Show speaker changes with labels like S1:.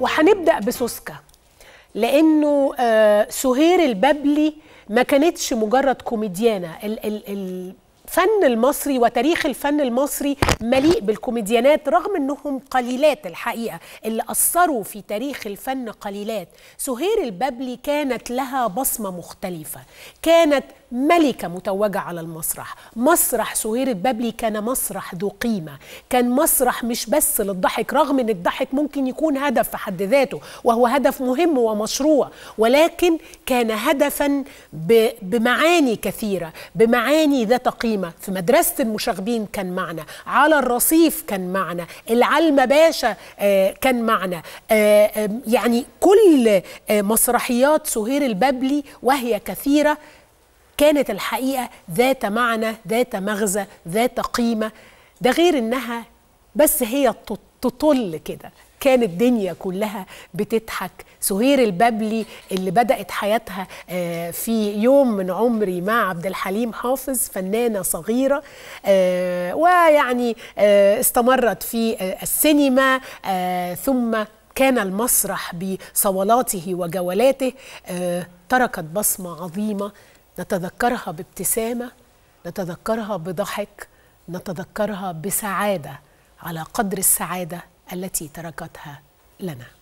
S1: وهنبدا بسوسكا لانه آه، سهير البابلي ما كانتش مجرد كوميديانه الفن المصري وتاريخ الفن المصري مليء بالكوميديانات رغم انهم قليلات الحقيقه اللي اثروا في تاريخ الفن قليلات سهير البابلي كانت لها بصمه مختلفه كانت ملكه متوجه على المسرح مسرح سهير البابلي كان مسرح ذو قيمه كان مسرح مش بس للضحك رغم ان الضحك ممكن يكون هدف في حد ذاته وهو هدف مهم ومشروع ولكن كان هدفا بمعاني كثيره بمعاني ذات قيمه القديمة في مدرسة المشاغبين كان معنا على الرصيف كان معنا العلمة باشا آه، كان معنا آه، يعني كل آه، مسرحيات سهير البابلي وهي كثيرة كانت الحقيقة ذات معنى ذات مغزى ذات قيمة ده غير إنها بس هي تطل كده كان الدنيا كلها بتضحك سهير البابلي اللي بدأت حياتها آه، في يوم من عمري مع عبد الحليم حافظ فنانة صغيرة آه، ويعني آه، استمرت في السينما ثم كان المسرح بصولاته وجولاته تركت بصمة عظيمة نتذكرها بابتسامة نتذكرها بضحك نتذكرها بسعادة على قدر السعادة التي تركتها لنا